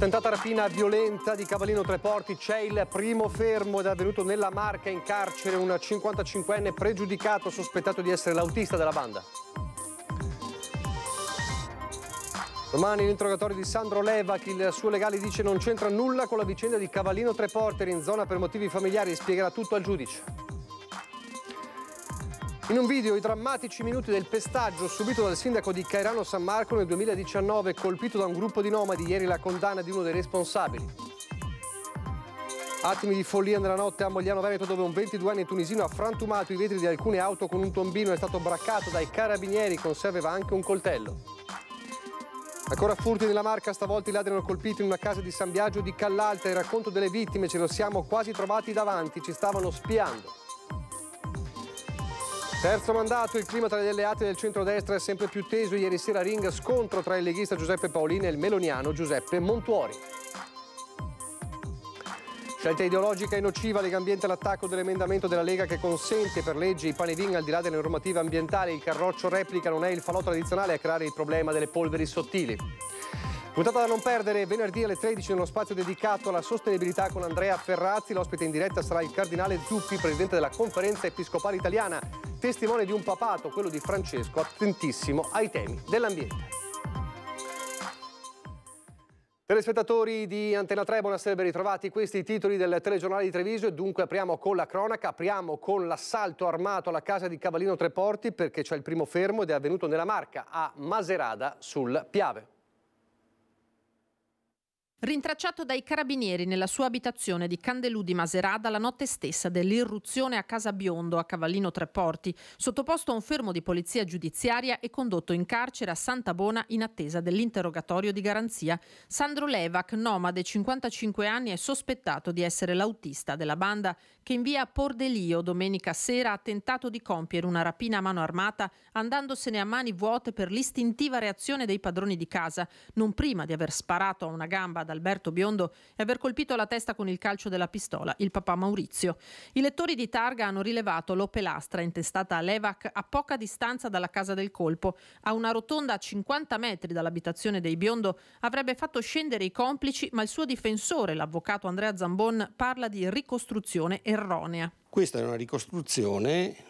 tentata rapina violenta di Cavallino Treporti, c'è il primo fermo ed è avvenuto nella Marca in carcere un 55enne pregiudicato sospettato di essere l'autista della banda. Domani l'interrogatorio di Sandro Leva, che il suo legale dice non c'entra nulla con la vicenda di Cavallino Treporti in zona per motivi familiari, spiegherà tutto al giudice. In un video i drammatici minuti del pestaggio subito dal sindaco di Cairano San Marco nel 2019, colpito da un gruppo di nomadi, ieri la condanna di uno dei responsabili. Attimi di follia nella notte a Mogliano Veneto dove un 22 anni tunisino ha frantumato i vetri di alcune auto con un tombino, e è stato braccato dai carabinieri, conservava anche un coltello. Ancora furti nella marca, stavolta i ladri hanno colpito in una casa di San Biagio di Callalta, il racconto delle vittime ce lo siamo quasi trovati davanti, ci stavano spiando. Terzo mandato, il clima tra gli alleati del centrodestra è sempre più teso. Ieri sera ring scontro tra il leghista Giuseppe Paolini e il meloniano Giuseppe Montuori. Scelta ideologica e nociva, Lega Ambiente all'attacco dell'emendamento della Lega che consente per legge i panevin al di là delle normative ambientali. Il carroccio replica non è il falò tradizionale a creare il problema delle polveri sottili. Puntata da non perdere, venerdì alle 13 nello spazio dedicato alla sostenibilità con Andrea Ferrazzi. L'ospite in diretta sarà il cardinale Zuppi, presidente della Conferenza Episcopale Italiana testimone di un papato, quello di Francesco, attentissimo ai temi dell'ambiente. Telespettatori di Antena 3, buonasera ben ritrovati. Questi i titoli del telegiornale di Treviso e dunque apriamo con la cronaca, apriamo con l'assalto armato alla casa di Cavallino Treporti perché c'è il primo fermo ed è avvenuto nella Marca, a Maserada sul Piave. Rintracciato dai carabinieri nella sua abitazione di Candelù di Maserada la notte stessa dell'irruzione a Casa Biondo a Cavallino Tre Porti, sottoposto a un fermo di polizia giudiziaria e condotto in carcere a Santa Bona in attesa dell'interrogatorio di garanzia, Sandro Levac, nomade 55 anni, è sospettato di essere l'autista della banda che in via Pordelio domenica sera ha tentato di compiere una rapina a mano armata andandosene a mani vuote per l'istintiva reazione dei padroni di casa, non prima di aver sparato a una gamba Alberto Biondo e aver colpito la testa con il calcio della pistola il papà Maurizio. I lettori di targa hanno rilevato l'opelastra intestata a Levac a poca distanza dalla casa del colpo. A una rotonda a 50 metri dall'abitazione dei Biondo avrebbe fatto scendere i complici, ma il suo difensore, l'avvocato Andrea Zambon, parla di ricostruzione erronea. Questa è una ricostruzione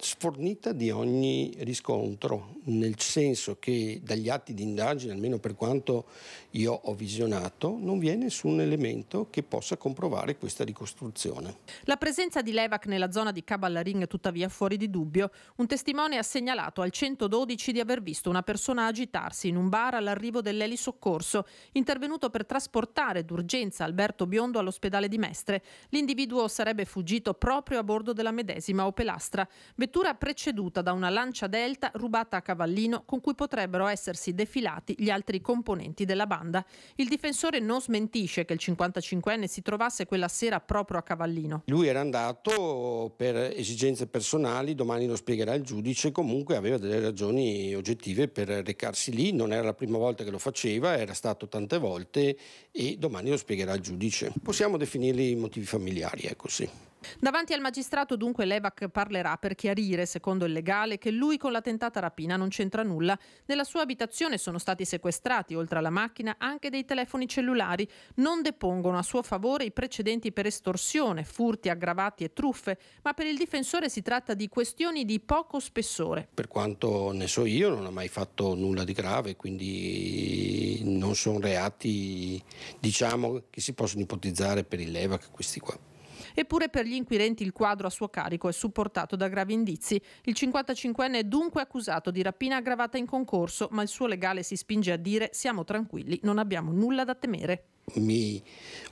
sfornita di ogni riscontro, nel senso che dagli atti di indagine, almeno per quanto io ho visionato, non vi è nessun elemento che possa comprovare questa ricostruzione. La presenza di Levac nella zona di Caballaring è tuttavia fuori di dubbio. Un testimone ha segnalato al 112 di aver visto una persona agitarsi in un bar all'arrivo dell'elisoccorso, intervenuto per trasportare d'urgenza Alberto Biondo all'ospedale di Mestre. L'individuo sarebbe fuggito proprio a bordo della medesima Opelastra vettura preceduta da una lancia delta rubata a cavallino con cui potrebbero essersi defilati gli altri componenti della banda. Il difensore non smentisce che il 55enne si trovasse quella sera proprio a cavallino. Lui era andato per esigenze personali, domani lo spiegherà il giudice, comunque aveva delle ragioni oggettive per recarsi lì, non era la prima volta che lo faceva, era stato tante volte e domani lo spiegherà il giudice. Possiamo definirli motivi familiari, ecco sì. Davanti al magistrato dunque Levac parlerà per chiarire, secondo il legale, che lui con la tentata rapina non c'entra nulla. Nella sua abitazione sono stati sequestrati, oltre alla macchina, anche dei telefoni cellulari. Non depongono a suo favore i precedenti per estorsione, furti aggravati e truffe, ma per il difensore si tratta di questioni di poco spessore. Per quanto ne so io non ha mai fatto nulla di grave, quindi non sono reati diciamo, che si possono ipotizzare per il Levac questi qua. Eppure per gli inquirenti il quadro a suo carico è supportato da gravi indizi. Il 55enne è dunque accusato di rapina aggravata in concorso, ma il suo legale si spinge a dire siamo tranquilli, non abbiamo nulla da temere mi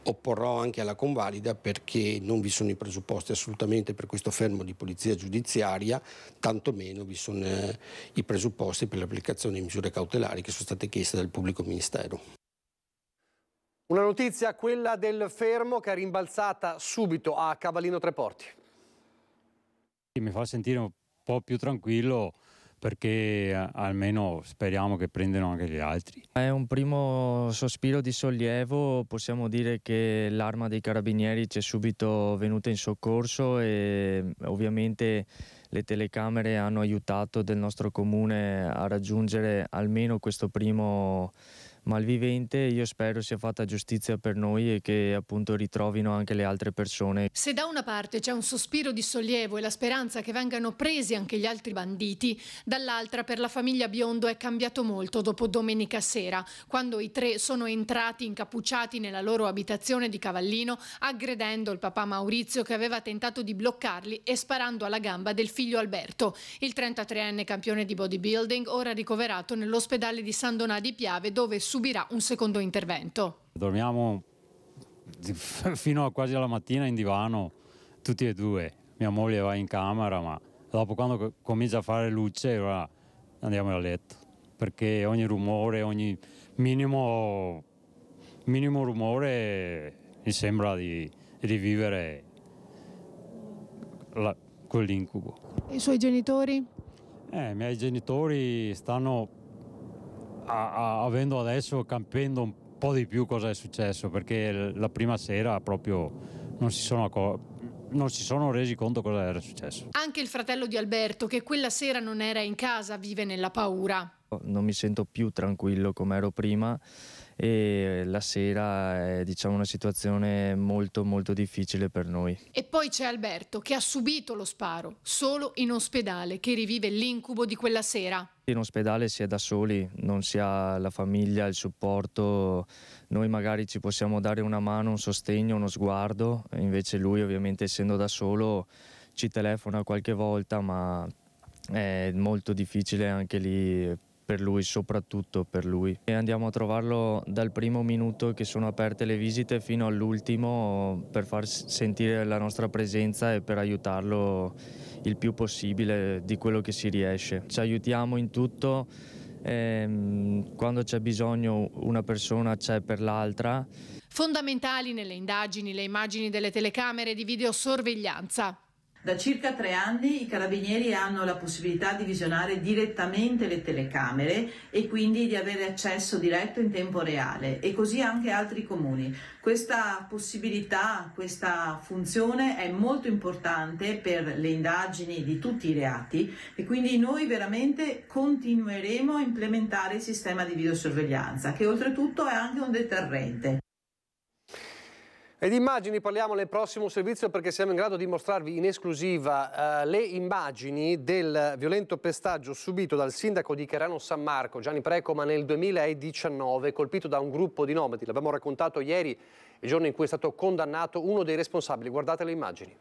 opporrò anche alla convalida perché non vi sono i presupposti assolutamente per questo fermo di polizia giudiziaria, tantomeno vi sono eh, i presupposti per l'applicazione di misure cautelari che sono state chieste dal pubblico ministero. Una notizia, quella del fermo, che è rimbalzata subito a Cavallino Treporti. Mi fa sentire un po' più tranquillo perché eh, almeno speriamo che prendano anche gli altri. È un primo sospiro di sollievo, possiamo dire che l'arma dei carabinieri ci è subito venuta in soccorso e ovviamente le telecamere hanno aiutato del nostro comune a raggiungere almeno questo primo malvivente io spero sia fatta giustizia per noi e che appunto ritrovino anche le altre persone. Se da una parte c'è un sospiro di sollievo e la speranza che vengano presi anche gli altri banditi, dall'altra per la famiglia Biondo è cambiato molto dopo domenica sera, quando i tre sono entrati incappucciati nella loro abitazione di Cavallino, aggredendo il papà Maurizio che aveva tentato di bloccarli e sparando alla gamba del figlio Alberto, il 33enne campione di bodybuilding, ora ricoverato nell'ospedale di San Donà di Piave dove su subirà un secondo intervento. Dormiamo fino a quasi alla mattina in divano, tutti e due. Mia moglie va in camera, ma dopo quando comincia a fare luce, ora andiamo a letto. Perché ogni rumore, ogni minimo, minimo rumore mi sembra di rivivere quell'incubo. I suoi genitori? Eh, I miei genitori stanno a, a, avendo adesso, campendo un po' di più cosa è successo, perché la prima sera proprio non si sono accorti non si sono resi conto cosa era successo. Anche il fratello di Alberto, che quella sera non era in casa, vive nella paura. Non mi sento più tranquillo come ero prima e la sera è diciamo, una situazione molto molto difficile per noi. E poi c'è Alberto che ha subito lo sparo solo in ospedale che rivive l'incubo di quella sera. In ospedale si è da soli, non si ha la famiglia, il supporto, noi magari ci possiamo dare una mano, un sostegno, uno sguardo, invece lui ovviamente essendo da solo ci telefona qualche volta ma è molto difficile anche lì per lui, soprattutto per lui. E andiamo a trovarlo dal primo minuto che sono aperte le visite fino all'ultimo per far sentire la nostra presenza e per aiutarlo il più possibile di quello che si riesce. Ci aiutiamo in tutto, ehm, quando c'è bisogno una persona c'è per l'altra. Fondamentali nelle indagini le immagini delle telecamere di videosorveglianza. Da circa tre anni i carabinieri hanno la possibilità di visionare direttamente le telecamere e quindi di avere accesso diretto in tempo reale e così anche altri comuni. Questa possibilità, questa funzione è molto importante per le indagini di tutti i reati e quindi noi veramente continueremo a implementare il sistema di videosorveglianza che oltretutto è anche un deterrente. Ed immagini parliamo nel prossimo servizio perché siamo in grado di mostrarvi in esclusiva eh, le immagini del violento pestaggio subito dal sindaco di Cherano San Marco, Gianni Precoma, nel 2019, colpito da un gruppo di nomadi. L'abbiamo raccontato ieri, il giorno in cui è stato condannato uno dei responsabili. Guardate le immagini.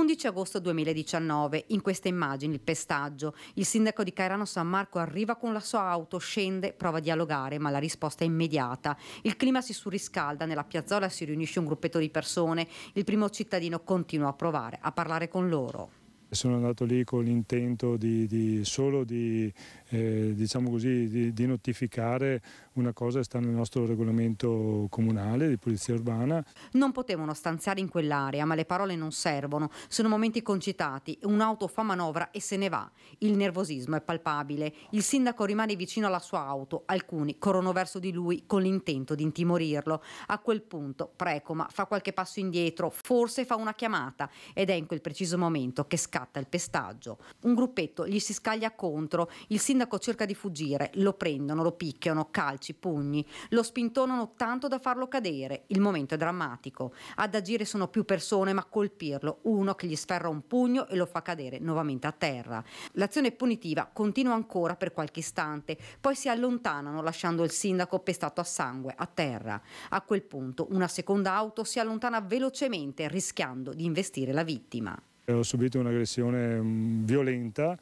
11 agosto 2019, in queste immagini il pestaggio. Il sindaco di Cairano San Marco arriva con la sua auto, scende, prova a dialogare, ma la risposta è immediata. Il clima si surriscalda, nella piazzola si riunisce un gruppetto di persone. Il primo cittadino continua a provare a parlare con loro. Sono andato lì con l'intento di, di, solo di eh, diciamo così, di, di notificare una cosa che sta nel nostro regolamento comunale di polizia urbana. Non potevano stanziare in quell'area, ma le parole non servono, sono momenti concitati, un'auto fa manovra e se ne va. Il nervosismo è palpabile, il sindaco rimane vicino alla sua auto, alcuni corrono verso di lui con l'intento di intimorirlo. A quel punto Precoma fa qualche passo indietro, forse fa una chiamata ed è in quel preciso momento che scatta il pestaggio. Un gruppetto gli si scaglia contro, il sindaco sindaco cerca di fuggire, lo prendono, lo picchiano, calci, pugni, lo spintonano tanto da farlo cadere. Il momento è drammatico. Ad agire sono più persone, ma colpirlo, uno che gli sferra un pugno e lo fa cadere nuovamente a terra. L'azione punitiva continua ancora per qualche istante, poi si allontanano lasciando il sindaco pestato a sangue a terra. A quel punto una seconda auto si allontana velocemente rischiando di investire la vittima. Ho subito un'aggressione mm, violenta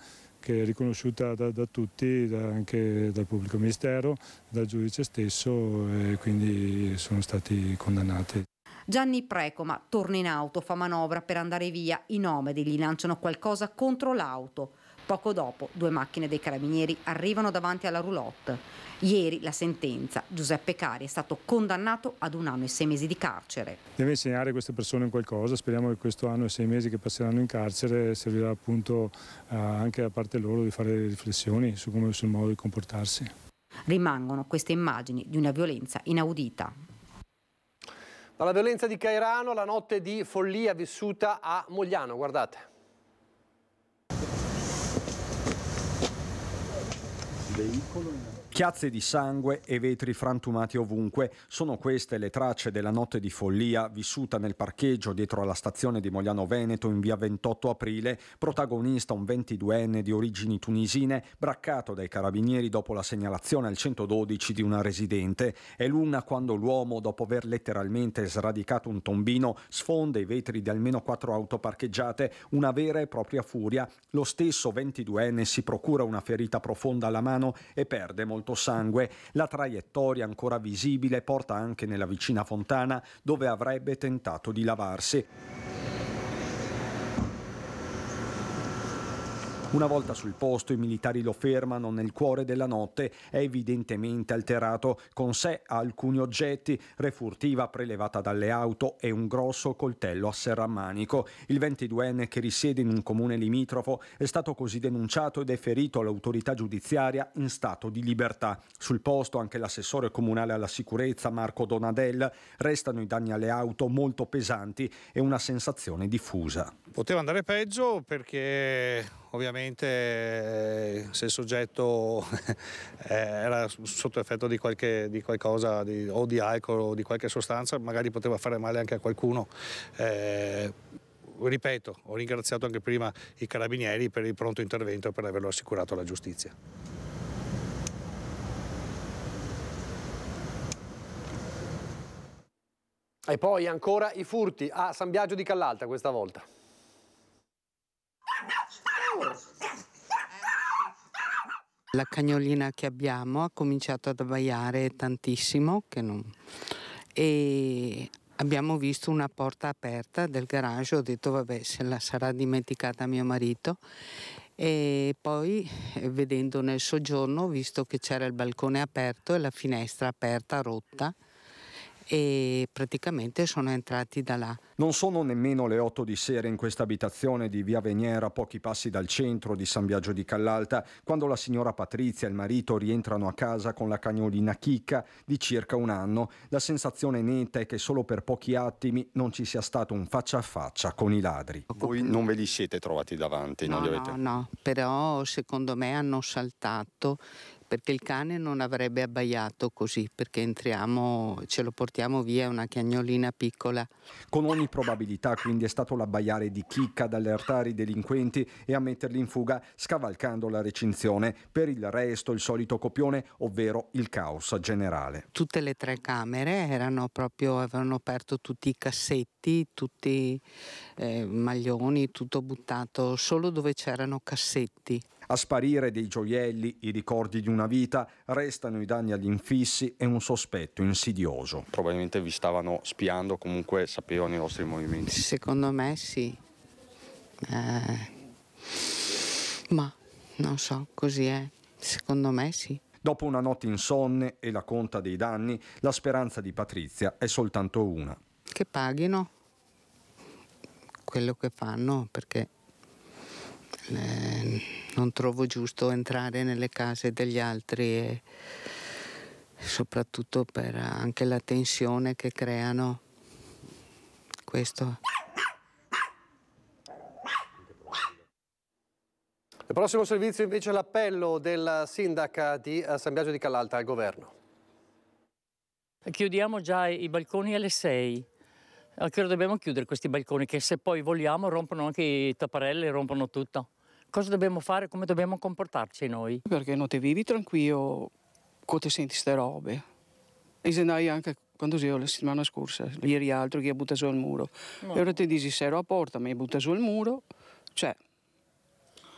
che è riconosciuta da, da tutti, da, anche dal pubblico ministero, dal giudice stesso e quindi sono stati condannati. Gianni Precoma torna in auto, fa manovra per andare via, i nomadi gli lanciano qualcosa contro l'auto. Poco dopo, due macchine dei carabinieri arrivano davanti alla roulotte. Ieri la sentenza. Giuseppe Cari è stato condannato ad un anno e sei mesi di carcere. Deve insegnare a queste persone qualcosa. Speriamo che questo anno e sei mesi che passeranno in carcere servirà appunto eh, anche da parte loro di fare riflessioni su come, sul modo di comportarsi. Rimangono queste immagini di una violenza inaudita. Dalla violenza di Cairano la notte di follia vissuta a Mogliano, guardate. veículo Chiazze di sangue e vetri frantumati ovunque sono queste le tracce della notte di follia vissuta nel parcheggio dietro alla stazione di Mogliano Veneto in via 28 aprile, protagonista un 22enne di origini tunisine braccato dai carabinieri dopo la segnalazione al 112 di una residente. È l'una quando l'uomo, dopo aver letteralmente sradicato un tombino, sfonda i vetri di almeno quattro auto parcheggiate, una vera e propria furia. Lo stesso 22enne si procura una ferita profonda alla mano e perde molto molto sangue. La traiettoria ancora visibile porta anche nella vicina fontana dove avrebbe tentato di lavarsi. Una volta sul posto i militari lo fermano nel cuore della notte, è evidentemente alterato, con sé alcuni oggetti, refurtiva prelevata dalle auto e un grosso coltello a serramanico. Il 22enne che risiede in un comune limitrofo è stato così denunciato ed è ferito all'autorità giudiziaria in stato di libertà. Sul posto anche l'assessore comunale alla sicurezza Marco Donadel restano i danni alle auto molto pesanti e una sensazione diffusa. Poteva andare peggio perché ovviamente eh, se il soggetto eh, era sotto effetto di, qualche, di qualcosa di, o di alcol o di qualche sostanza magari poteva fare male anche a qualcuno. Eh, ripeto, ho ringraziato anche prima i carabinieri per il pronto intervento e per averlo assicurato alla giustizia. E poi ancora i furti a ah, San Biagio di Callalta questa volta. La cagnolina che abbiamo ha cominciato ad abbaiare tantissimo non... e abbiamo visto una porta aperta del garage, ho detto vabbè se la sarà dimenticata mio marito e poi eh, vedendo nel soggiorno ho visto che c'era il balcone aperto e la finestra aperta, rotta e praticamente sono entrati da là. Non sono nemmeno le 8 di sera in questa abitazione di via Veniera, pochi passi dal centro di San Biagio di Callalta, quando la signora Patrizia e il marito rientrano a casa con la cagnolina Chicca di circa un anno. La sensazione netta è che solo per pochi attimi non ci sia stato un faccia a faccia con i ladri. Voi non ve li siete trovati davanti? No, avete... no, no, però secondo me hanno saltato perché il cane non avrebbe abbaiato così, perché entriamo, ce lo portiamo via, una cagnolina piccola. Con ogni probabilità quindi è stato l'abbaiare di Chicca ad allertare i delinquenti e a metterli in fuga, scavalcando la recinzione. Per il resto il solito copione, ovvero il caos generale. Tutte le tre camere erano proprio, avevano aperto tutti i cassetti, tutti i eh, maglioni, tutto buttato, solo dove c'erano cassetti a sparire dei gioielli, i ricordi di una vita, restano i danni agli infissi e un sospetto insidioso. Probabilmente vi stavano spiando, comunque sapevano i vostri movimenti. Secondo me sì. Eh, ma non so, così è. Secondo me sì. Dopo una notte insonne e la conta dei danni, la speranza di Patrizia è soltanto una. Che paghino quello che fanno perché eh, non trovo giusto entrare nelle case degli altri e soprattutto per anche la tensione che creano questo. Il prossimo servizio invece è l'appello della sindaca di eh, San Biagio di Calalta al governo. Chiudiamo già i balconi alle 6. A che dobbiamo chiudere questi balconi che se poi vogliamo rompono anche i tapparelli, e rompono tutto cosa dobbiamo fare, come dobbiamo comportarci noi. Perché non ti vivi tranquillo quando ti senti queste robe. E se andai anche quando sei la settimana scorsa, ieri altro che buttato giù il muro. No. E ora ti dici se ero a porta, mi hai buttato giù il muro, cioè...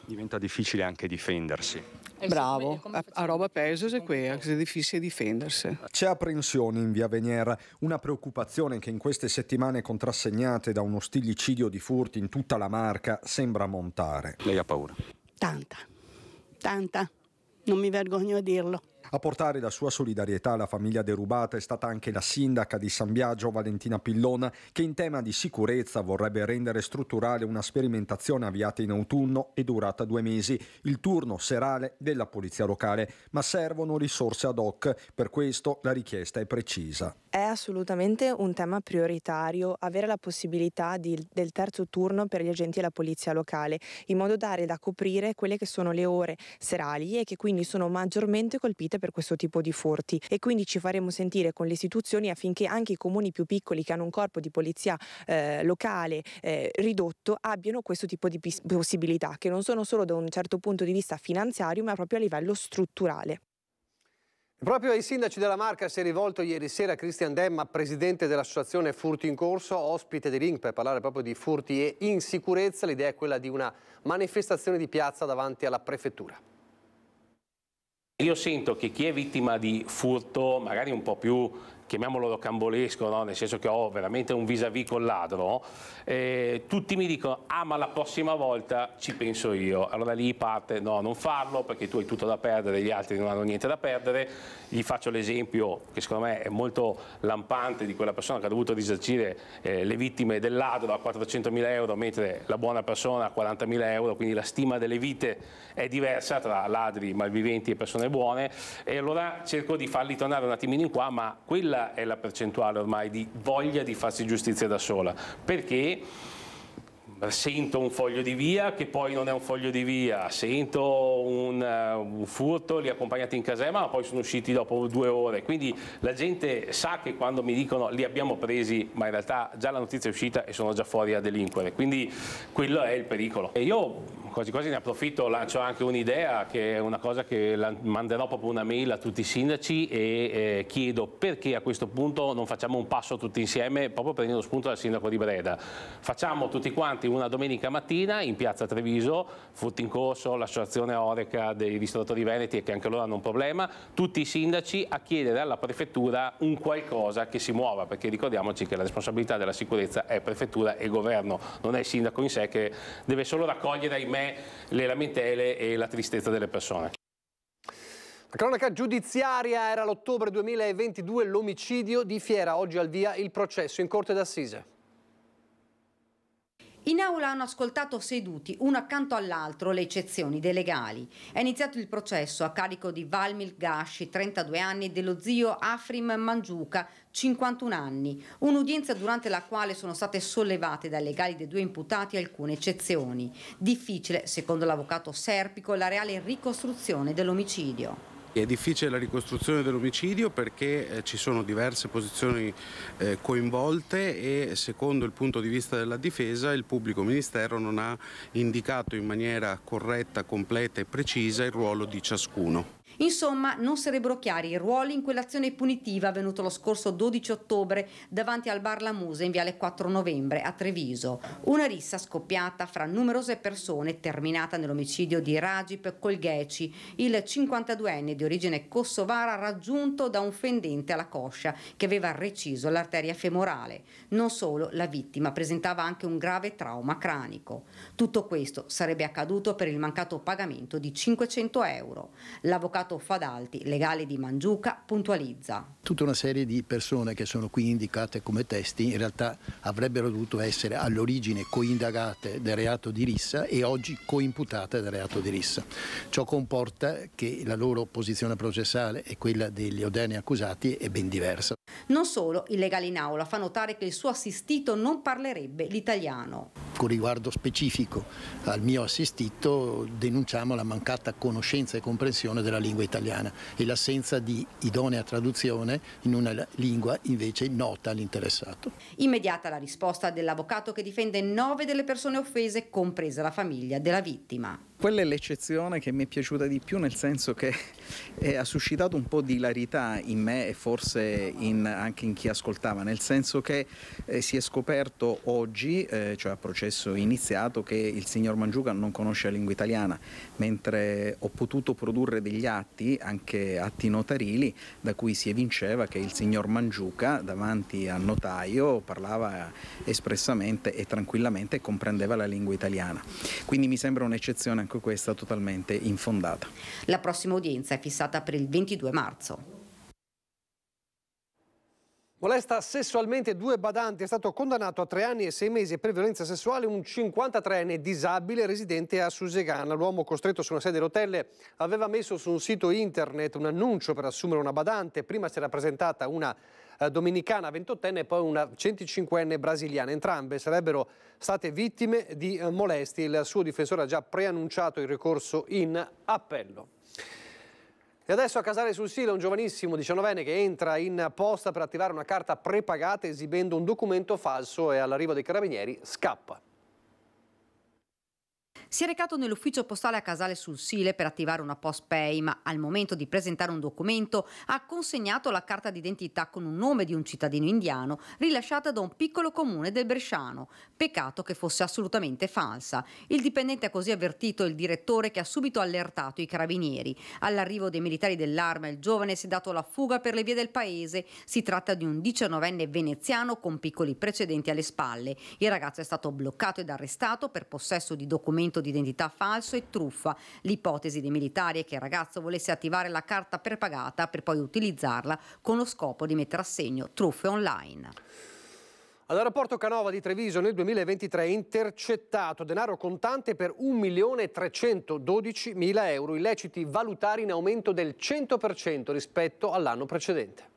Diventa difficile anche difendersi. Bravo, a, a roba peso e qui, è difficile difendersi. C'è apprensione in via Veniera, una preoccupazione che in queste settimane contrassegnate da uno stillicidio di furti in tutta la marca sembra montare. Lei ha paura? Tanta, tanta, non mi vergogno a dirlo. A portare la sua solidarietà alla famiglia derubata è stata anche la sindaca di San Biagio Valentina Pillona che in tema di sicurezza vorrebbe rendere strutturale una sperimentazione avviata in autunno e durata due mesi, il turno serale della polizia locale, ma servono risorse ad hoc, per questo la richiesta è precisa. È assolutamente un tema prioritario avere la possibilità di, del terzo turno per gli agenti della polizia locale, in modo tale da coprire quelle che sono le ore serali e che quindi sono maggiormente colpite sicuramente per questo tipo di furti e quindi ci faremo sentire con le istituzioni affinché anche i comuni più piccoli che hanno un corpo di polizia eh, locale eh, ridotto abbiano questo tipo di possibilità che non sono solo da un certo punto di vista finanziario ma proprio a livello strutturale. Proprio ai sindaci della Marca si è rivolto ieri sera Cristian Demma, presidente dell'associazione Furti in Corso, ospite di Link per parlare proprio di furti e insicurezza. L'idea è quella di una manifestazione di piazza davanti alla prefettura. Io sento che chi è vittima di furto, magari un po' più chiamiamolo rocambolesco, no? nel senso che ho veramente un vis-à-vis -vis col ladro, eh, tutti mi dicono, ah ma la prossima volta ci penso io, allora lì parte, no non farlo perché tu hai tutto da perdere, gli altri non hanno niente da perdere, gli faccio l'esempio che secondo me è molto lampante di quella persona che ha dovuto risarcire eh, le vittime del ladro a 400.000 euro, mentre la buona persona a 40.000 euro, quindi la stima delle vite è diversa tra ladri, malviventi e persone buone, e allora cerco di farli tornare un attimino in qua, ma quella quella è la percentuale ormai di voglia di farsi giustizia da sola, perché sento un foglio di via che poi non è un foglio di via, sento un, uh, un furto, li ho accompagnati in caserma ma poi sono usciti dopo due ore, quindi la gente sa che quando mi dicono li abbiamo presi ma in realtà già la notizia è uscita e sono già fuori a delinquere, quindi quello è il pericolo. E io quasi quasi ne approfitto, lancio anche un'idea che è una cosa che manderò proprio una mail a tutti i sindaci e eh, chiedo perché a questo punto non facciamo un passo tutti insieme proprio prendendo spunto dal sindaco di Breda, facciamo tutti quanti trovati una domenica mattina in piazza Treviso, Frutti in Corso, l'associazione Oreca dei ristoratori veneti che anche loro hanno un problema, tutti i sindaci a chiedere alla prefettura un qualcosa che si muova, perché ricordiamoci che la responsabilità della sicurezza è prefettura e governo, non è il sindaco in sé che deve solo raccogliere, ahimè, le lamentele e la tristezza delle persone. La cronaca giudiziaria era l'ottobre 2022, l'omicidio di Fiera, oggi al via il processo in corte d'assise. In aula hanno ascoltato seduti, uno accanto all'altro, le eccezioni dei legali. È iniziato il processo a carico di Valmil Gashi, 32 anni, e dello zio Afrim Mangiuca, 51 anni. Un'udienza durante la quale sono state sollevate dai legali dei due imputati alcune eccezioni. Difficile, secondo l'avvocato Serpico, la reale ricostruzione dell'omicidio. È difficile la ricostruzione dell'omicidio perché eh, ci sono diverse posizioni eh, coinvolte e secondo il punto di vista della difesa il pubblico ministero non ha indicato in maniera corretta, completa e precisa il ruolo di ciascuno. Insomma, non sarebbero chiari i ruoli in quell'azione punitiva avvenuta lo scorso 12 ottobre davanti al Bar La Musa in Viale 4 Novembre a Treviso. Una rissa scoppiata fra numerose persone terminata nell'omicidio di Ragip Kolgeci, il 52enne di origine kosovara raggiunto da un fendente alla coscia che aveva reciso l'arteria femorale. Non solo, la vittima presentava anche un grave trauma cranico. Tutto questo sarebbe accaduto per il mancato pagamento di 500 euro. L'avvocato Avvocato Fadalti, legale di Mangiuca, puntualizza. Tutta una serie di persone che sono qui indicate come testi in realtà avrebbero dovuto essere all'origine coindagate del reato di rissa e oggi coimputate del reato di rissa. Ciò comporta che la loro posizione processale e quella degli odeni accusati è ben diversa. Non solo, il legale in aula fa notare che il suo assistito non parlerebbe l'italiano. Con riguardo specifico al mio assistito denunciamo la mancata conoscenza e comprensione della lingua italiana e l'assenza di idonea traduzione in una lingua invece nota all'interessato. Immediata la risposta dell'avvocato che difende nove delle persone offese, compresa la famiglia della vittima. Quella è l'eccezione che mi è piaciuta di più nel senso che eh, ha suscitato un po' di ilarità in me e forse in, anche in chi ascoltava, nel senso che eh, si è scoperto oggi, eh, cioè a processo iniziato, che il signor Mangiuca non conosce la lingua italiana, mentre ho potuto produrre degli atti, anche atti notarili, da cui si evinceva che il signor Mangiuca davanti al notaio parlava espressamente e tranquillamente e comprendeva la lingua italiana. Quindi mi sembra un'eccezione bianco questa totalmente infondata. La prossima udienza è fissata per il 22 marzo. Molesta sessualmente due badanti, è stato condannato a tre anni e sei mesi per violenza sessuale un 53enne disabile residente a Susegana. L'uomo costretto su una sedia a rotelle aveva messo su un sito internet un annuncio per assumere una badante. Prima si era presentata una eh, dominicana 28enne e poi una 105enne brasiliana. Entrambe sarebbero state vittime di eh, molesti. Il suo difensore ha già preannunciato il ricorso in appello. E adesso a Casale sul Sile un giovanissimo 19enne che entra in posta per attivare una carta prepagata esibendo un documento falso e all'arrivo dei carabinieri scappa. Si è recato nell'ufficio postale a Casale sul Sile per attivare una post pay, ma al momento di presentare un documento ha consegnato la carta d'identità con un nome di un cittadino indiano rilasciata da un piccolo comune del Bresciano. Peccato che fosse assolutamente falsa. Il dipendente ha così avvertito il direttore che ha subito allertato i carabinieri. All'arrivo dei militari dell'arma il giovane si è dato la fuga per le vie del paese. Si tratta di un 19enne veneziano con piccoli precedenti alle spalle. Il ragazzo è stato bloccato ed arrestato per possesso di documenti furto di identità falso e truffa. L'ipotesi dei militari è che il ragazzo volesse attivare la carta prepagata per poi utilizzarla con lo scopo di mettere a segno truffe online. All'aeroporto Canova di Treviso nel 2023 è intercettato denaro contante per 1.312.000 euro, illeciti valutari in aumento del 100% rispetto all'anno precedente.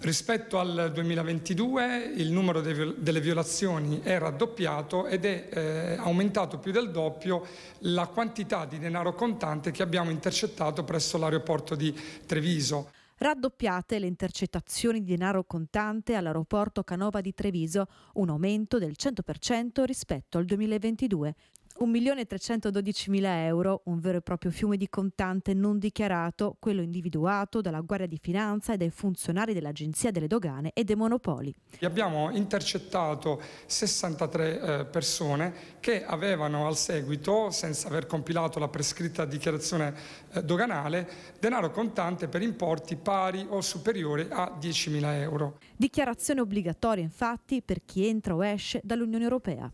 Rispetto al 2022 il numero delle violazioni è raddoppiato ed è eh, aumentato più del doppio la quantità di denaro contante che abbiamo intercettato presso l'aeroporto di Treviso. Raddoppiate le intercettazioni di denaro contante all'aeroporto Canova di Treviso, un aumento del 100% rispetto al 2022. 1.312.000 euro, un vero e proprio fiume di contante non dichiarato, quello individuato dalla Guardia di Finanza e dai funzionari dell'Agenzia delle Dogane e dei Monopoli. Abbiamo intercettato 63 eh, persone che avevano al seguito, senza aver compilato la prescritta dichiarazione eh, doganale, denaro contante per importi pari o superiori a 10.000 euro. Dichiarazione obbligatoria infatti per chi entra o esce dall'Unione Europea.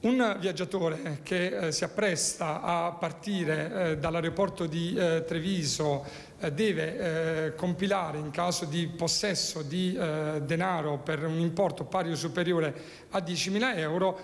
Un viaggiatore che eh, si appresta a partire eh, dall'aeroporto di eh, Treviso eh, deve eh, compilare in caso di possesso di eh, denaro per un importo pari o superiore a 10.000 euro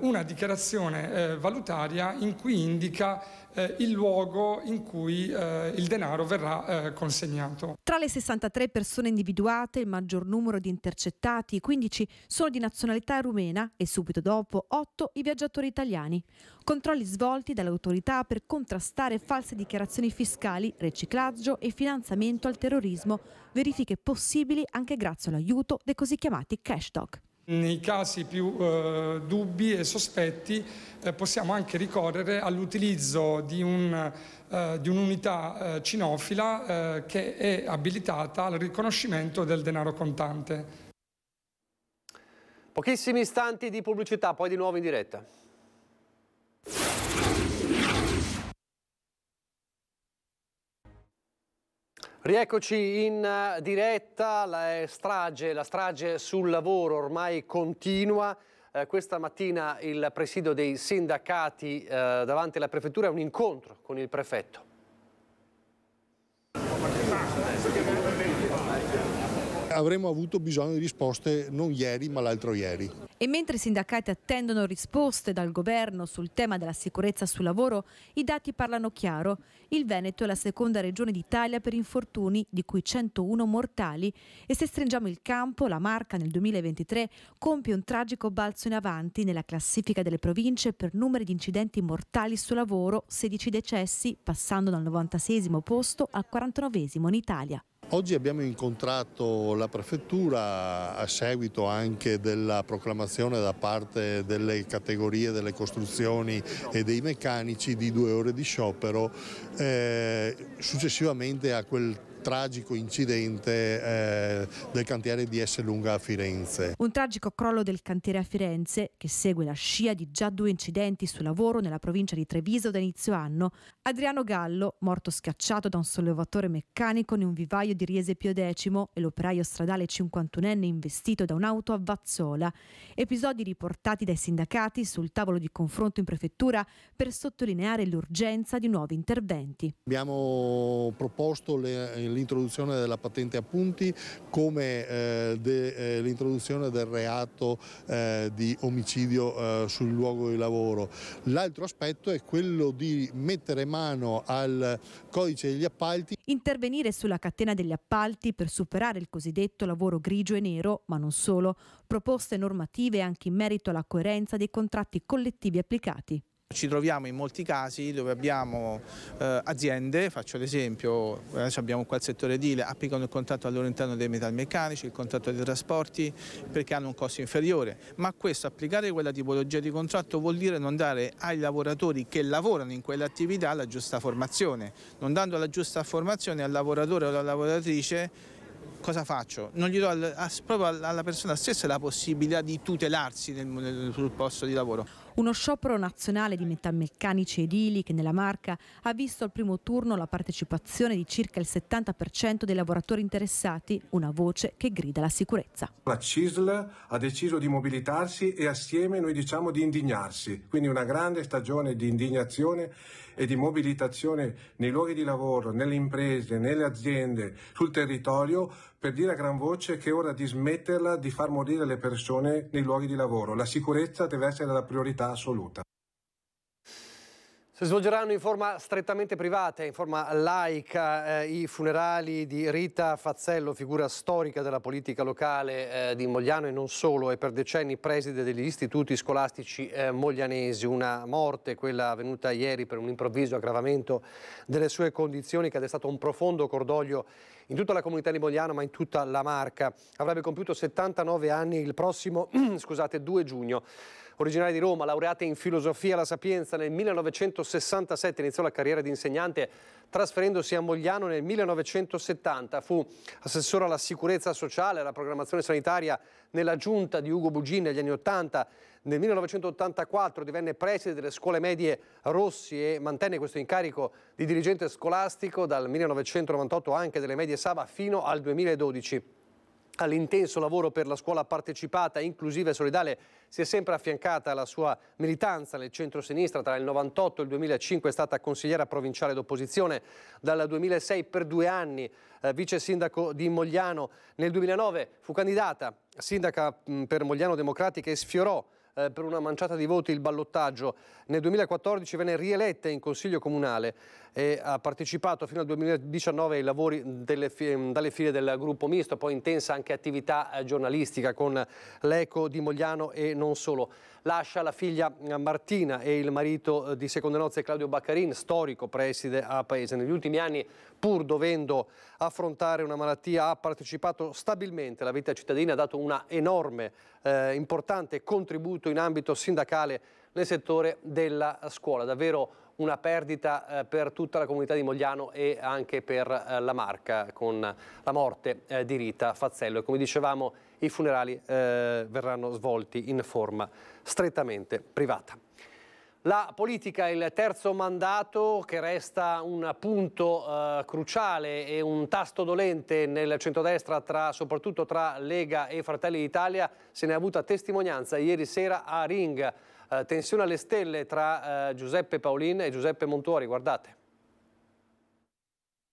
una dichiarazione valutaria in cui indica eh, il luogo in cui eh, il denaro verrà eh, consegnato. Tra le 63 persone individuate, il maggior numero di intercettati, 15 sono di nazionalità rumena e subito dopo 8 i viaggiatori italiani. Controlli svolti dalle autorità per contrastare false dichiarazioni fiscali, riciclaggio e finanziamento al terrorismo, verifiche possibili anche grazie all'aiuto dei cosiddetti chiamati cash dog. Nei casi più eh, dubbi e sospetti eh, possiamo anche ricorrere all'utilizzo di un'unità un eh, eh cinofila eh, che è abilitata al riconoscimento del denaro contante. Pochissimi istanti di pubblicità, poi di nuovo in diretta. Rieccoci in eh, diretta, la eh, strage, la strage sul lavoro ormai continua. Eh, questa mattina il presidio dei sindacati eh, davanti alla prefettura è un incontro con il prefetto. avremo avuto bisogno di risposte non ieri ma l'altro ieri. E mentre i sindacati attendono risposte dal governo sul tema della sicurezza sul lavoro, i dati parlano chiaro. Il Veneto è la seconda regione d'Italia per infortuni, di cui 101 mortali. E se stringiamo il campo, la Marca nel 2023 compie un tragico balzo in avanti nella classifica delle province per numeri di incidenti mortali sul lavoro, 16 decessi, passando dal 96 posto al 49 in Italia. Oggi abbiamo incontrato la prefettura a seguito anche della proclamazione da parte delle categorie delle costruzioni e dei meccanici di due ore di sciopero eh, successivamente a quel tragico incidente eh, del cantiere di S. Lunga a Firenze. Un tragico crollo del cantiere a Firenze, che segue la scia di già due incidenti su lavoro nella provincia di Treviso da inizio anno. Adriano Gallo, morto schiacciato da un sollevatore meccanico in un vivaio di Riese Pio X e l'operaio stradale 51enne investito da un'auto a Vazzola. Episodi riportati dai sindacati sul tavolo di confronto in prefettura per sottolineare l'urgenza di nuovi interventi. Abbiamo proposto le, le l'introduzione della patente a punti come eh, de, eh, l'introduzione del reato eh, di omicidio eh, sul luogo di lavoro. L'altro aspetto è quello di mettere mano al codice degli appalti. Intervenire sulla catena degli appalti per superare il cosiddetto lavoro grigio e nero, ma non solo, proposte normative anche in merito alla coerenza dei contratti collettivi applicati. Ci troviamo in molti casi dove abbiamo eh, aziende, faccio l'esempio, adesso eh, abbiamo qua il settore edile, applicano il contratto al loro interno dei metalmeccanici, il contratto dei trasporti perché hanno un costo inferiore, ma questo applicare quella tipologia di contratto vuol dire non dare ai lavoratori che lavorano in quell'attività la giusta formazione, non dando la giusta formazione al lavoratore o alla lavoratrice cosa faccio? Non gli do al, a, proprio alla persona stessa la possibilità di tutelarsi nel, nel, sul posto di lavoro. Uno sciopero nazionale di metalmeccanici edili che nella Marca ha visto al primo turno la partecipazione di circa il 70% dei lavoratori interessati, una voce che grida la sicurezza. La CISL ha deciso di mobilitarsi e assieme noi diciamo di indignarsi, quindi una grande stagione di indignazione e di mobilitazione nei luoghi di lavoro, nelle imprese, nelle aziende, sul territorio, per dire a gran voce che è ora di smetterla di far morire le persone nei luoghi di lavoro. La sicurezza deve essere la priorità assoluta. Si svolgeranno in forma strettamente privata, in forma laica, eh, i funerali di Rita Fazzello, figura storica della politica locale eh, di Mogliano e non solo, e per decenni preside degli istituti scolastici eh, moglianesi. Una morte, quella avvenuta ieri per un improvviso aggravamento delle sue condizioni, che ha destato un profondo cordoglio in tutta la comunità di Mogliano, ma in tutta la Marca. Avrebbe compiuto 79 anni il prossimo, scusate, 2 giugno. Originaria di Roma, laureata in filosofia alla Sapienza nel 1967, iniziò la carriera di insegnante trasferendosi a Mogliano nel 1970. Fu assessore alla sicurezza sociale e alla programmazione sanitaria nella giunta di Ugo Bugini negli anni 80. Nel 1984 divenne preside delle scuole medie Rossi e mantenne questo incarico di dirigente scolastico dal 1998 anche delle medie Saba fino al 2012 all'intenso lavoro per la scuola partecipata, inclusiva e solidale si è sempre affiancata alla sua militanza nel centro-sinistra. Tra il 98 e il 2005 è stata consigliera provinciale d'opposizione, dal 2006 per due anni eh, vice sindaco di Mogliano. Nel 2009 fu candidata sindaca mh, per Mogliano Democratica e sfiorò eh, per una manciata di voti il ballottaggio. Nel 2014 venne rieletta in Consiglio Comunale e ha partecipato fino al 2019 ai lavori delle, dalle file del gruppo misto, poi intensa anche attività eh, giornalistica con l'Eco di Mogliano e non solo. Lascia la figlia eh, Martina e il marito eh, di seconde nozze Claudio Baccarin, storico preside a Paese. Negli ultimi anni pur dovendo affrontare una malattia, ha partecipato stabilmente alla vita cittadina, ha dato un enorme, eh, importante contributo in ambito sindacale nel settore della scuola. Davvero una perdita eh, per tutta la comunità di Mogliano e anche per eh, la Marca con la morte eh, di Rita Fazzello. E come dicevamo i funerali eh, verranno svolti in forma strettamente privata. La politica il terzo mandato che resta un punto eh, cruciale e un tasto dolente nel centrodestra, tra, soprattutto tra Lega e Fratelli d'Italia. Se ne è avuta testimonianza ieri sera a Ring. Eh, tensione alle stelle tra eh, Giuseppe Paolin e Giuseppe Montuori. Guardate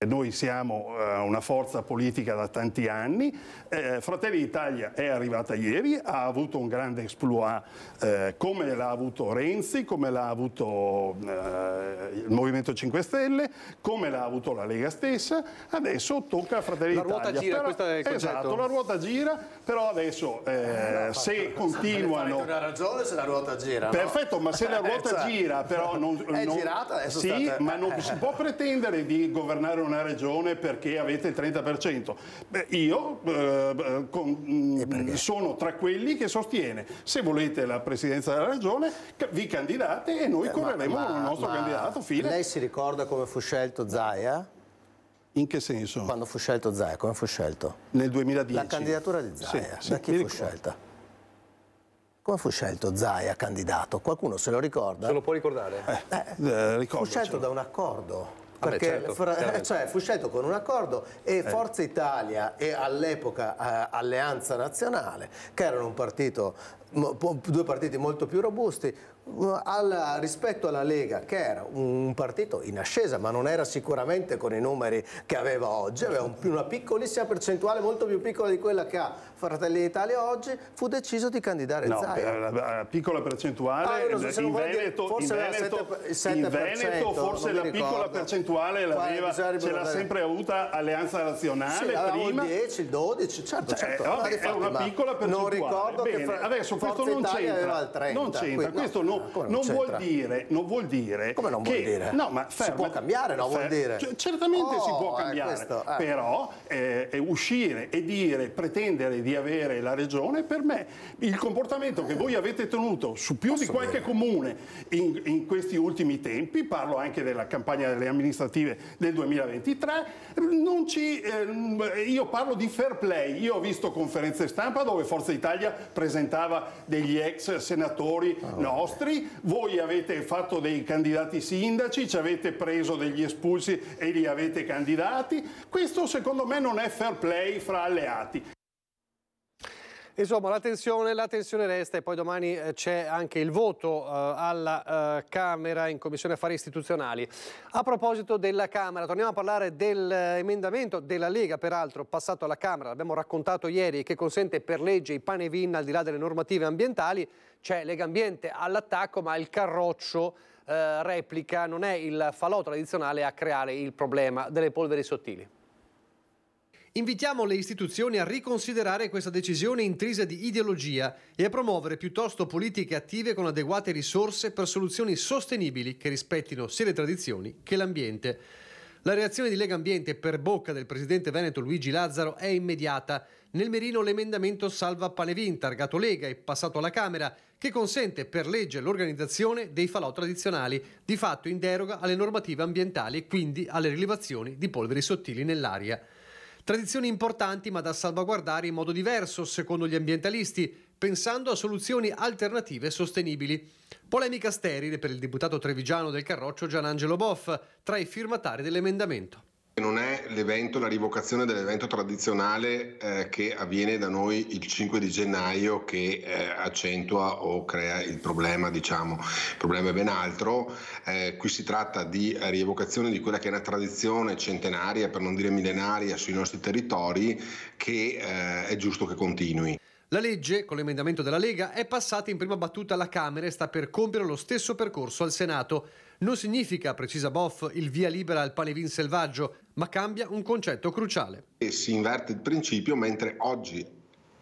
noi siamo eh, una forza politica da tanti anni, eh, Fratelli d'Italia è arrivata ieri, ha avuto un grande exploit eh, come l'ha avuto Renzi, come l'ha avuto eh, il Movimento 5 Stelle, come l'ha avuto la Lega stessa, adesso tocca a Fratelli d'Italia. La ruota gira, però, questo è il Esatto, la ruota gira, però adesso eh, eh, no, se continuano... Una ragione se la ruota gira. Perfetto, no? ma se la ruota cioè, gira però non... È non, girata, adesso sì, stata... ma non si può pretendere di governare una una regione perché avete il 30%. Beh, io eh, eh con, mm, sono tra quelli che sostiene, se volete la presidenza della regione, vi candidate e noi eh, correremo con il nostro ma, candidato. Fine. Lei si ricorda come fu scelto Zaia? In che senso? Quando fu scelto Zaia, come fu scelto? Nel 2010. La candidatura di Zaia, sì, da chi fu ricordo. scelta? Come fu scelto Zaia candidato? Qualcuno se lo ricorda? Se lo può ricordare? Eh, eh, fu scelto da un accordo perché certo, cioè, fu scelto con un accordo e eh. Forza Italia e all'epoca eh, Alleanza Nazionale, che erano partito, due partiti molto più robusti, alla, rispetto alla Lega, che era un partito in ascesa, ma non era sicuramente con i numeri che aveva oggi, aveva un, una piccolissima percentuale, molto più piccola di quella che ha Fratelli d'Italia oggi, fu deciso di candidare no, Zaia. una eh, eh, piccola percentuale, ah, so eh, in, Veneto, forse in, Veneto, 7, in Veneto forse la ricordo. piccola percentuale l'aveva, ce l'ha sempre avuta Alleanza Nazionale sì, prima. il 10, il 12, certo, cioè, certo. Eh, è una piccola percentuale. Non ricordo Bene, che fra... adesso questo non c'entra, non c'entra, questo non non, non, vuol dire, non vuol dire... Come non vuol dire? No, ma si può cambiare, no? Vuol dire? Certamente oh, si può eh, cambiare, eh, questo, eh. però eh, uscire e dire, pretendere di avere la regione, per me il comportamento che voi avete tenuto su più Posso di qualche vedere. comune in, in questi ultimi tempi, parlo anche della campagna delle amministrative del 2023, non ci, eh, io parlo di fair play, io ho visto conferenze stampa dove Forza Italia presentava degli ex senatori ah. nostri altri, voi avete fatto dei candidati sindaci, ci avete preso degli espulsi e li avete candidati. Questo secondo me non è fair play fra alleati. Insomma, la tensione, la tensione, resta e poi domani eh, c'è anche il voto eh, alla eh, Camera in Commissione Affari Istituzionali. A proposito della Camera, torniamo a parlare dell'emendamento della Lega, peraltro passato alla Camera, l'abbiamo raccontato ieri, che consente per legge i panevin al di là delle normative ambientali c'è Lega Ambiente all'attacco, ma il carroccio eh, replica non è il falò tradizionale a creare il problema delle polveri sottili. Invitiamo le istituzioni a riconsiderare questa decisione intrisa di ideologia e a promuovere piuttosto politiche attive con adeguate risorse per soluzioni sostenibili che rispettino sia le tradizioni che l'ambiente. La reazione di Lega Ambiente per bocca del presidente veneto Luigi Lazzaro è immediata. Nel merino l'emendamento salva Panevin, targato Lega e passato alla Camera, che consente per legge l'organizzazione dei falò tradizionali, di fatto in deroga alle normative ambientali e quindi alle rilevazioni di polveri sottili nell'aria. Tradizioni importanti ma da salvaguardare in modo diverso, secondo gli ambientalisti, pensando a soluzioni alternative e sostenibili. Polemica sterile per il deputato trevigiano del Carroccio Gianangelo Boff, tra i firmatari dell'emendamento non è l'evento, la rivocazione dell'evento tradizionale eh, che avviene da noi il 5 di gennaio che eh, accentua o crea il problema, diciamo, il problema è ben altro, eh, qui si tratta di rievocazione di quella che è una tradizione centenaria, per non dire millenaria, sui nostri territori che eh, è giusto che continui. La legge, con l'emendamento della Lega, è passata in prima battuta alla Camera e sta per compiere lo stesso percorso al Senato. Non significa, precisa Boff, il via libera al panevin selvaggio, ma cambia un concetto cruciale. E si inverte il principio, mentre oggi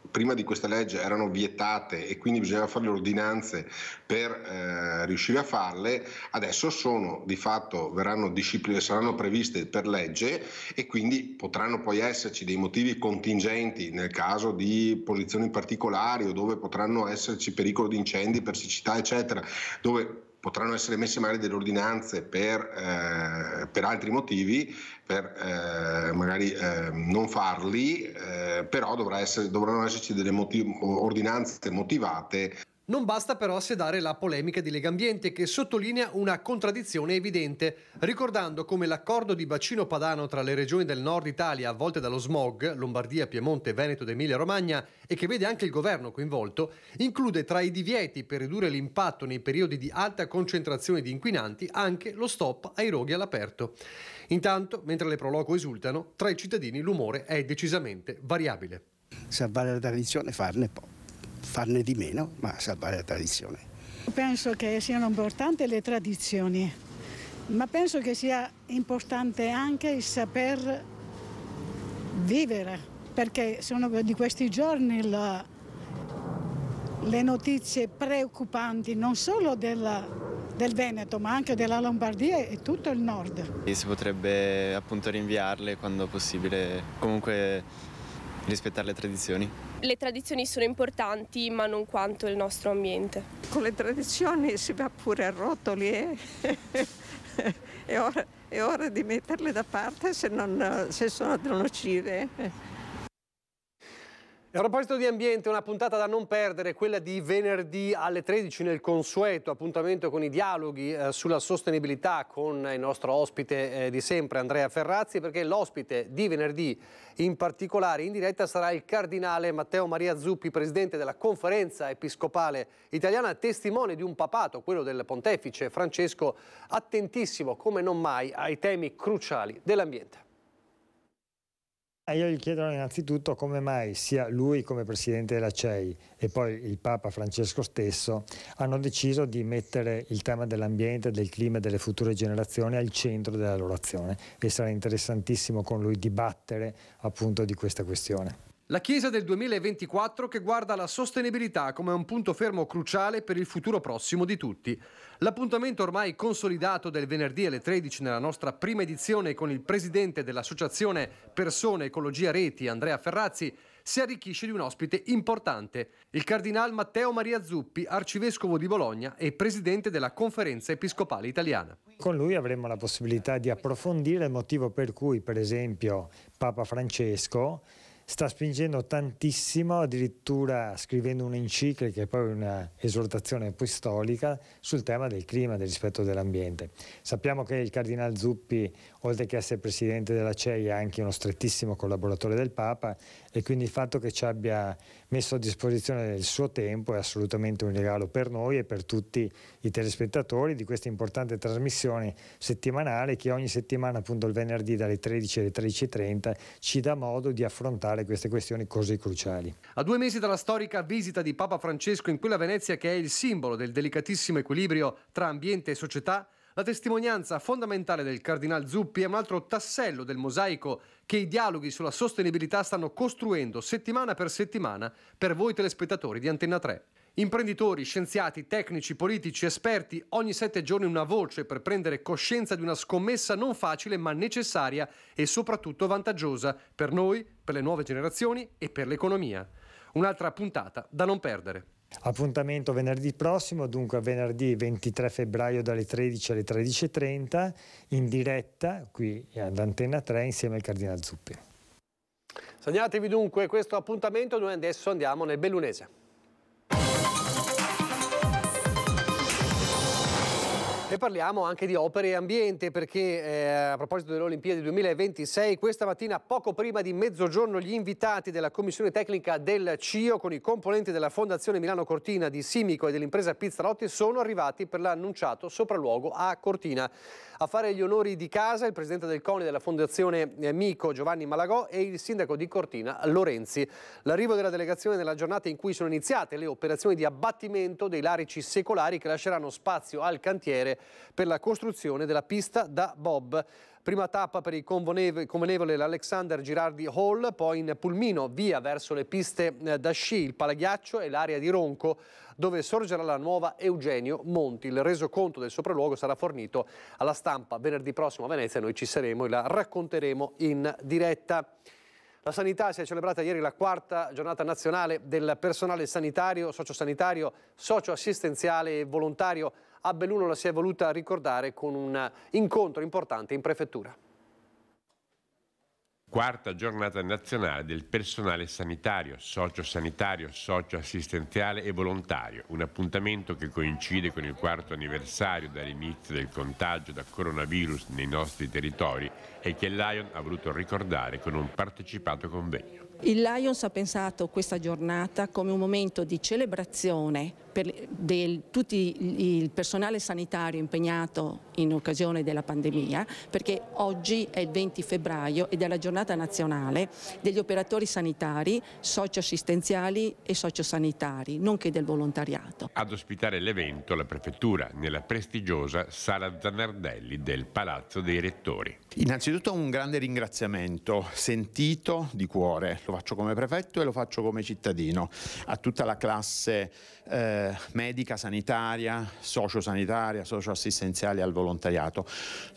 prima di questa legge erano vietate e quindi bisognava fare le ordinanze per eh, riuscire a farle, adesso sono di fatto, verranno discipline, saranno previste per legge e quindi potranno poi esserci dei motivi contingenti nel caso di posizioni particolari o dove potranno esserci pericolo di incendi per siccità eccetera, dove potranno essere messe male delle ordinanze per, eh, per altri motivi, per eh, magari eh, non farli, eh, però essere, dovranno esserci delle motiv- ordinanze motivate non basta però sedare la polemica di Lega Ambiente che sottolinea una contraddizione evidente, ricordando come l'accordo di bacino padano tra le regioni del nord Italia avvolte dallo smog, Lombardia, Piemonte, Veneto ed Emilia-Romagna, e che vede anche il governo coinvolto, include tra i divieti per ridurre l'impatto nei periodi di alta concentrazione di inquinanti anche lo stop ai roghi all'aperto. Intanto, mentre le proloco esultano, tra i cittadini l'umore è decisamente variabile. Se vale la tradizione farne poco farne di meno, ma salvare la tradizione. Penso che siano importanti le tradizioni, ma penso che sia importante anche il saper vivere, perché sono di questi giorni la, le notizie preoccupanti non solo della, del Veneto ma anche della Lombardia e tutto il nord. Si potrebbe appunto rinviarle quando possibile, comunque rispettare le tradizioni. Le tradizioni sono importanti ma non quanto il nostro ambiente. Con le tradizioni si va pure a rotoli eh? è, ora, è, ora, di metterle da parte se, non, se sono nocive. Eh. E a proposito di ambiente, una puntata da non perdere, quella di venerdì alle 13 nel consueto appuntamento con i dialoghi eh, sulla sostenibilità con il nostro ospite eh, di sempre Andrea Ferrazzi, perché l'ospite di venerdì in particolare in diretta sarà il cardinale Matteo Maria Zuppi, presidente della conferenza episcopale italiana, testimone di un papato, quello del pontefice Francesco, attentissimo come non mai ai temi cruciali dell'ambiente. E io gli chiedo innanzitutto come mai sia lui come presidente della CEI e poi il Papa Francesco stesso hanno deciso di mettere il tema dell'ambiente, del clima e delle future generazioni al centro della loro azione e sarà interessantissimo con lui dibattere appunto di questa questione. La Chiesa del 2024 che guarda la sostenibilità come un punto fermo cruciale per il futuro prossimo di tutti. L'appuntamento ormai consolidato del venerdì alle 13 nella nostra prima edizione con il presidente dell'Associazione Persone Ecologia Reti, Andrea Ferrazzi, si arricchisce di un ospite importante, il cardinal Matteo Maria Zuppi, arcivescovo di Bologna e presidente della Conferenza Episcopale Italiana. Con lui avremo la possibilità di approfondire il motivo per cui, per esempio, Papa Francesco sta spingendo tantissimo, addirittura scrivendo un'enciclica e poi un'esortazione apostolica sul tema del clima, del rispetto dell'ambiente. Sappiamo che il Cardinale Zuppi, oltre che essere presidente della CEI, è anche uno strettissimo collaboratore del Papa e quindi il fatto che ci abbia messo a disposizione il suo tempo è assolutamente un regalo per noi e per tutti i telespettatori di questa importante trasmissione settimanale che ogni settimana appunto il venerdì dalle 13 alle 13.30 ci dà modo di affrontare affrontare queste questioni così cruciali. A due mesi dalla storica visita di Papa Francesco in quella Venezia che è il simbolo del delicatissimo equilibrio tra ambiente e società, la testimonianza fondamentale del Cardinal Zuppi è un altro tassello del mosaico che i dialoghi sulla sostenibilità stanno costruendo settimana per settimana per voi telespettatori di Antenna 3. Imprenditori, scienziati, tecnici, politici, esperti, ogni sette giorni una voce per prendere coscienza di una scommessa non facile ma necessaria e soprattutto vantaggiosa per noi, per le nuove generazioni e per l'economia. Un'altra puntata da non perdere. Appuntamento venerdì prossimo, dunque venerdì 23 febbraio dalle 13 alle 13.30 in diretta qui ad Antenna 3 insieme al Cardinal Zuppi. Segnatevi dunque questo appuntamento, noi adesso andiamo nel Bellunese. E parliamo anche di opere e ambiente perché eh, a proposito delle Olimpiadi 2026, questa mattina poco prima di mezzogiorno gli invitati della Commissione Tecnica del CIO con i componenti della Fondazione Milano Cortina di Simico e dell'impresa Pizzarotti sono arrivati per l'annunciato sopralluogo a Cortina. A fare gli onori di casa il presidente del CONI della Fondazione eh, Mico Giovanni Malagò e il sindaco di Cortina Lorenzi. L'arrivo della delegazione nella giornata in cui sono iniziate le operazioni di abbattimento dei larici secolari che lasceranno spazio al cantiere per la costruzione della pista da bob. Prima tappa per il convenevole Alexander Girardi Hall, poi in pulmino via verso le piste eh, da sci, il palaghiaccio e l'area di Ronco, dove sorgerà la nuova Eugenio Monti. Il resoconto del sopralluogo sarà fornito alla stampa venerdì prossimo a Venezia, noi ci saremo e la racconteremo in diretta. La sanità si è celebrata ieri la quarta giornata nazionale del personale sanitario, sociosanitario, socioassistenziale e volontario a Belluno la si è voluta ricordare con un incontro importante in prefettura. Quarta giornata nazionale del personale sanitario, socio-sanitario, socio-assistenziale e volontario, un appuntamento che coincide con il quarto anniversario dall'inizio del contagio da coronavirus nei nostri territori e che Lion ha voluto ricordare con un partecipato convegno. Il Lions ha pensato questa giornata come un momento di celebrazione per del, tutto il personale sanitario impegnato in occasione della pandemia, perché oggi è il 20 febbraio ed è la giornata nazionale degli operatori sanitari, socioassistenziali e sociosanitari, nonché del volontariato. Ad ospitare l'evento la Prefettura, nella prestigiosa Sala Zanardelli del Palazzo dei Rettori. Innanzitutto un grande ringraziamento sentito di cuore, lo faccio come prefetto e lo faccio come cittadino, a tutta la classe eh, medica, sanitaria, sociosanitaria, socioassistenziale al volontariato,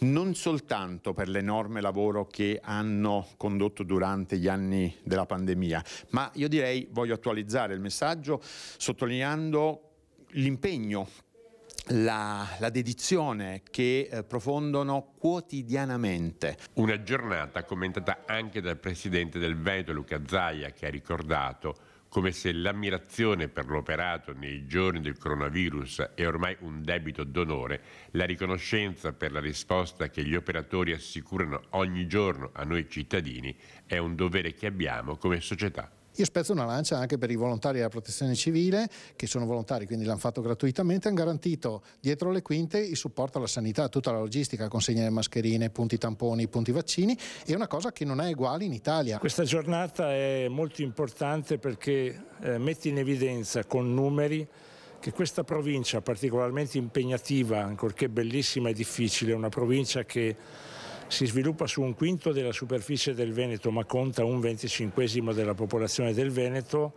non soltanto per l'enorme lavoro che hanno condotto durante gli anni della pandemia, ma io direi voglio attualizzare il messaggio sottolineando l'impegno la, la, dedizione che eh, profondono quotidianamente. Una giornata commentata anche dal presidente del Veneto Luca Zaia che ha ricordato come se l'ammirazione per l'operato nei giorni del coronavirus è ormai un debito d'onore, la riconoscenza per la risposta che gli operatori assicurano ogni giorno a noi cittadini è un dovere che abbiamo come società. Io spezzo una lancia anche per i volontari della protezione civile, che sono volontari, quindi l'hanno fatto gratuitamente, hanno garantito dietro le quinte il supporto alla sanità, tutta la logistica, consegna delle mascherine, punti tamponi, punti vaccini, è una cosa che non è uguale in Italia. Questa giornata è molto importante perché eh, mette in evidenza con numeri che questa provincia particolarmente impegnativa, ancorché bellissima e difficile, è una provincia che si sviluppa su un quinto della superficie del Veneto ma conta un venticinquesimo della popolazione del Veneto,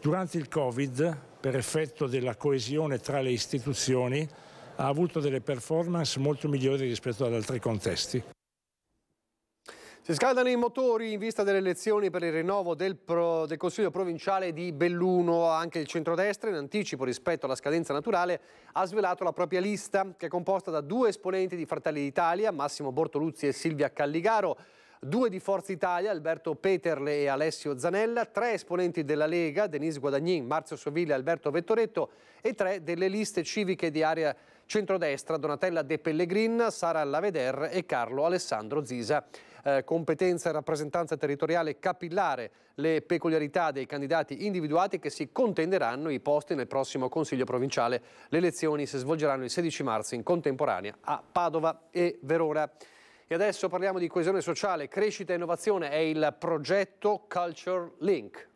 durante il Covid, per effetto della coesione tra le istituzioni, ha avuto delle performance molto migliori rispetto ad altri contesti. Si scaldano i motori in vista delle elezioni per il rinnovo del, pro, del, Consiglio provinciale di Belluno. Anche il centrodestra, in anticipo rispetto alla scadenza naturale, ha svelato la propria lista, che è composta da due esponenti di Fratelli d'Italia, Massimo Bortoluzzi e Silvia Calligaro, due di Forza Italia, Alberto Peterle e Alessio Zanella, tre esponenti della Lega, Denise Guadagnin, Marzio Soville e Alberto Vettoretto, e tre delle liste civiche di area centrodestra, Donatella De Pellegrin, Sara Laveder e Carlo Alessandro Zisa eh, competenza e rappresentanza territoriale capillare le peculiarità dei candidati individuati che si contenderanno i posti nel prossimo Consiglio provinciale. Le elezioni si svolgeranno il 16 marzo in contemporanea a Padova e Verona. E adesso parliamo di coesione sociale, crescita e innovazione, è il progetto Culture Link.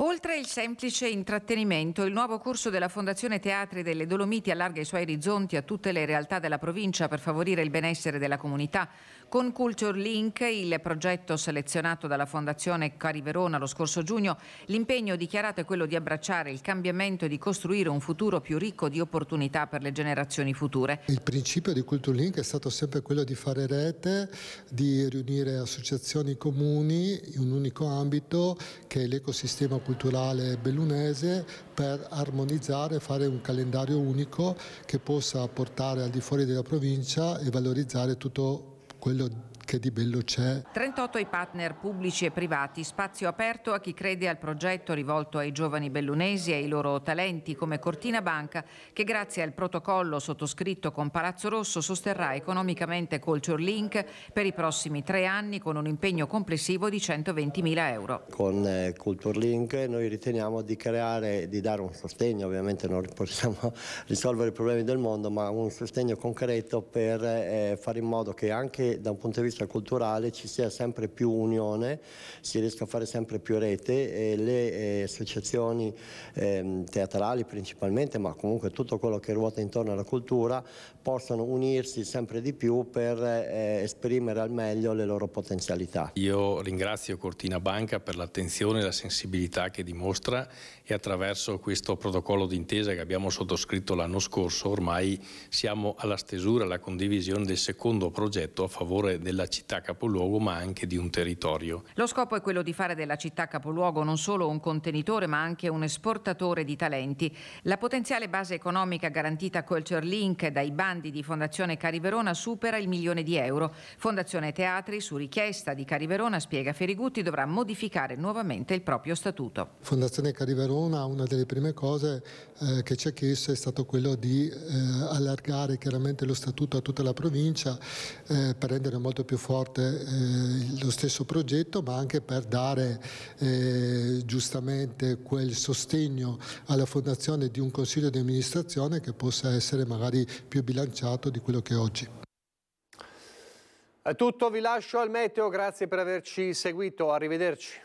Oltre il semplice intrattenimento, il nuovo corso della Fondazione Teatri delle Dolomiti allarga i suoi orizzonti a tutte le realtà della provincia per favorire il benessere della comunità. Con Culture Link, il progetto selezionato dalla Fondazione Cari Verona lo scorso giugno, l'impegno dichiarato è quello di abbracciare il cambiamento e di costruire un futuro più ricco di opportunità per le generazioni future. Il principio di Culture Link è stato sempre quello di fare rete, di riunire associazioni comuni in un unico ambito che è l'ecosistema culturale bellunese per armonizzare e fare un calendario unico che possa portare al di fuori della provincia e valorizzare tutto quello che di bello c'è. 38 i partner pubblici e privati, spazio aperto a chi crede al progetto rivolto ai giovani bellunesi e ai loro talenti come Cortina Banca che grazie al protocollo sottoscritto con Palazzo Rosso sosterrà economicamente Culture Link per i prossimi tre anni con un impegno complessivo di 120.000 euro. Con eh, Culture Link noi riteniamo di creare, di dare un sostegno, ovviamente non possiamo risolvere i problemi del mondo ma un sostegno concreto per eh, fare in modo che anche da un punto di vista vista culturale ci sia sempre più unione, si riesca a fare sempre più rete e le eh, associazioni eh, teatrali principalmente, ma comunque tutto quello che ruota intorno alla cultura possano unirsi sempre di più per eh, esprimere al meglio le loro potenzialità. Io ringrazio Cortina Banca per l'attenzione e la sensibilità che dimostra e attraverso questo protocollo d'intesa che abbiamo sottoscritto l'anno scorso ormai siamo alla stesura alla condivisione del secondo progetto a favore della città capoluogo ma anche di un territorio. Lo scopo è quello di fare della città capoluogo non solo un contenitore ma anche un esportatore di talenti. La potenziale base economica garantita col Cerlink dai bandi grandi di Fondazione Cari Verona supera il milione di euro. Fondazione Teatri, su richiesta di Cari Verona, spiega Ferigutti, dovrà modificare nuovamente il proprio statuto. Fondazione Cari Verona, una delle prime cose eh, che ci ha chiesto è stato quello di eh, allargare chiaramente lo statuto a tutta la provincia eh, per rendere molto più forte eh, lo stesso progetto, ma anche per dare eh, giustamente quel sostegno alla fondazione di un consiglio di amministrazione che possa essere magari più bilanciato bilanciato di quello che è oggi. È tutto, vi lascio al meteo, grazie per averci seguito, arrivederci.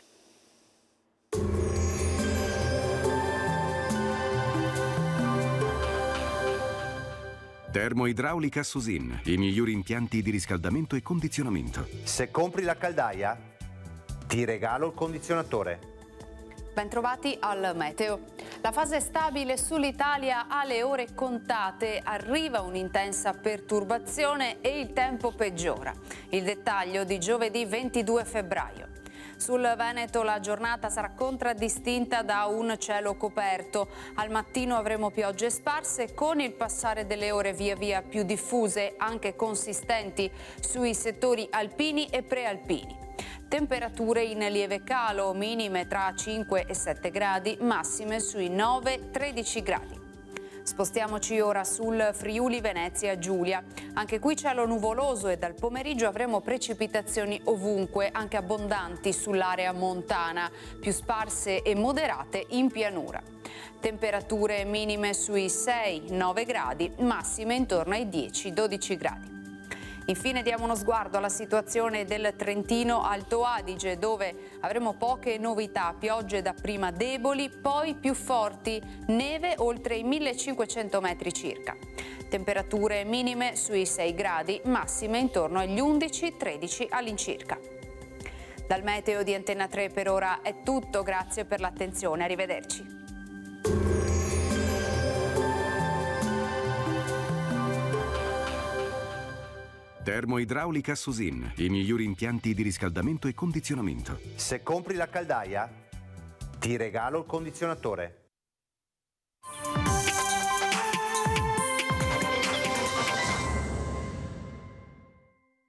Termoidraulica Susin, i migliori impianti di riscaldamento e condizionamento. Se compri la caldaia, ti regalo il condizionatore. Bentrovati al meteo. La fase stabile sull'Italia ha le ore contate, arriva un'intensa perturbazione e il tempo peggiora. Il dettaglio di giovedì 22 febbraio. Sul Veneto la giornata sarà contraddistinta da un cielo coperto. Al mattino avremo piogge sparse con il passare delle ore via via più diffuse, anche consistenti, sui settori alpini e prealpini. Temperature in lieve calo, minime tra 5 e 7 gradi, massime sui 9-13 gradi. Spostiamoci ora sul Friuli Venezia Giulia. Anche qui cielo nuvoloso e dal pomeriggio avremo precipitazioni ovunque, anche abbondanti sull'area montana, più sparse e moderate in pianura. Temperature minime sui 6-9 gradi, massime intorno ai 10-12 gradi. Infine diamo uno sguardo alla situazione del Trentino Alto Adige dove avremo poche novità, piogge dapprima deboli, poi più forti, neve oltre i 1500 metri circa. Temperature minime sui 6 gradi, massime intorno agli 11-13 all'incirca. Dal meteo di Antenna 3 per ora è tutto, grazie per l'attenzione, arrivederci. Termoidraulica Susin, i migliori impianti di riscaldamento e condizionamento. Se compri la caldaia, ti regalo il condizionatore.